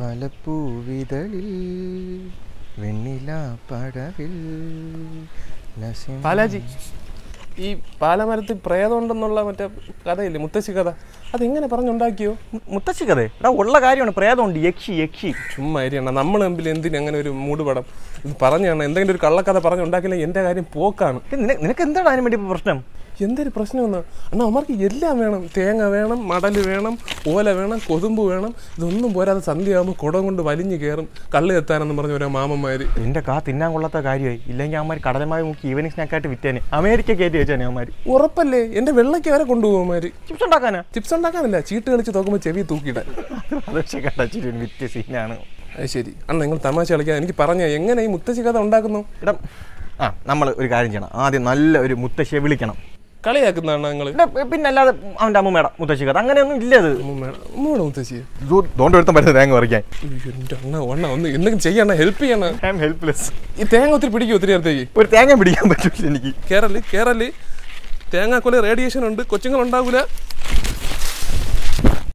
പലപ്പൂവിതളിൽ വെണ്ണില പടവിൽ ബാലാജി ഈ പാലമരത്തിൽ പ്രേതമുണ്ടെന്നുള്ള മറ്റേ കഥയില്ലേ മുത്തശ്ശി കഥ അതെങ്ങനെ പറഞ്ഞുണ്ടാക്കിയോ മുത്തശ്ശി കഥ എടാ ഉള്ള കാര്യമാണ് പ്രേതമുണ്ട് യക്ഷി യക്ഷി ചുമ്മാ നമ്മൾ തമ്മിൽ എന്തിനു അങ്ങനെ ഒരു മൂടുപടം ഇത് പറഞ്ഞാണ് എന്തെങ്കിലും ഒരു കള്ളക്കഥ പറഞ്ഞുണ്ടാക്കില്ല എന്റെ കാര്യം പോക്കാണ് നിനക്ക് എന്താണ് അതിനു വേണ്ടി പ്രശ്നം എന്തൊരു പ്രശ്നമെന്ന് അണ്ണാ അവന്മാർക്ക് എല്ലാം വേണം തേങ്ങ വേണം മടൽ വേണം ഓല വേണം കൊതുമ്പ് വേണം ഇതൊന്നും പോരാതെ സന്ധ്യയാകുമ്പോൾ കുടം കൊണ്ട് വലിഞ്ഞു കയറും കള്ളി എത്താനെന്ന് പറഞ്ഞ ഓരോ മാമന്മാർ നിന്റെ കാ തിന്നാൻ കൊള്ളാത്ത കാര്യമായി ഇല്ലെങ്കിൽ അവന്മാർ കടലമായി മുക്കി ഈവനിങ് സ്നാക്കായിട്ട് വിറ്റാനെ അമേരിക്ക കയറ്റി വെച്ചാൽ അവന്മാർ ഉറപ്പല്ലേ എൻ്റെ വെള്ളയ്ക്ക് വരെ കൊണ്ടുപോകുമാർ ചിപ്സ് ഉണ്ടാക്കാനാ ചിപ്സ് ഉണ്ടാക്കാനല്ല ചീട്ട് കളിച്ച് നോക്കുമ്പോൾ ചെവി തൂക്കിയിടാൻ അതൊക്കെ വിറ്റ് സീനാണ് അത് ശരി അന്ന് നിങ്ങൾ തമാശ കളിക്കാൻ എനിക്ക് പറഞ്ഞ എങ്ങനെ ഈ മുത്തശ്ശി കഥ ഉണ്ടാക്കുന്നു ഇടം ആ നമ്മൾ ഒരു കാര്യം ചെയ്യണം ആദ്യം നല്ല ഒരു മുത്തശ്ശിയെ വിളിക്കണം കളിയാക്കുന്നതാണ് നിങ്ങൾ പിന്നെ അല്ലാതെ അവന്റെ അമ്മൂമ്മയുടെ മുത്തശ്ശി കഥ അങ്ങനെയൊന്നും ഇല്ല അത് അമ്മൂമ്മയുടെ മുത്തശ്ശി തോണ്ട ഒരുത്തം പറ്റുന്ന തേങ്ങ പറിക്കാൻ അണ്ണ ഒണ്ണ ഒന്ന് എന്തെങ്കിലും ചെയ്യണ ഹെൽപ്പ് ചെയ്യണം ഐ ആം ഹെൽപ്ലെസ് ഈ തേങ്ങ ഒത്തിരി പിടിക്കും ഒത്തിരി നേരത്തേക്ക് ഒരു തേങ്ങ പിടിക്കാൻ പറ്റില്ല എനിക്ക് കേരളി കേരളി തേങ്ങാക്കൊല റേഡിയേഷൻ ഉണ്ട് കൊച്ചുങ്ങൾ ഉണ്ടാവില്ല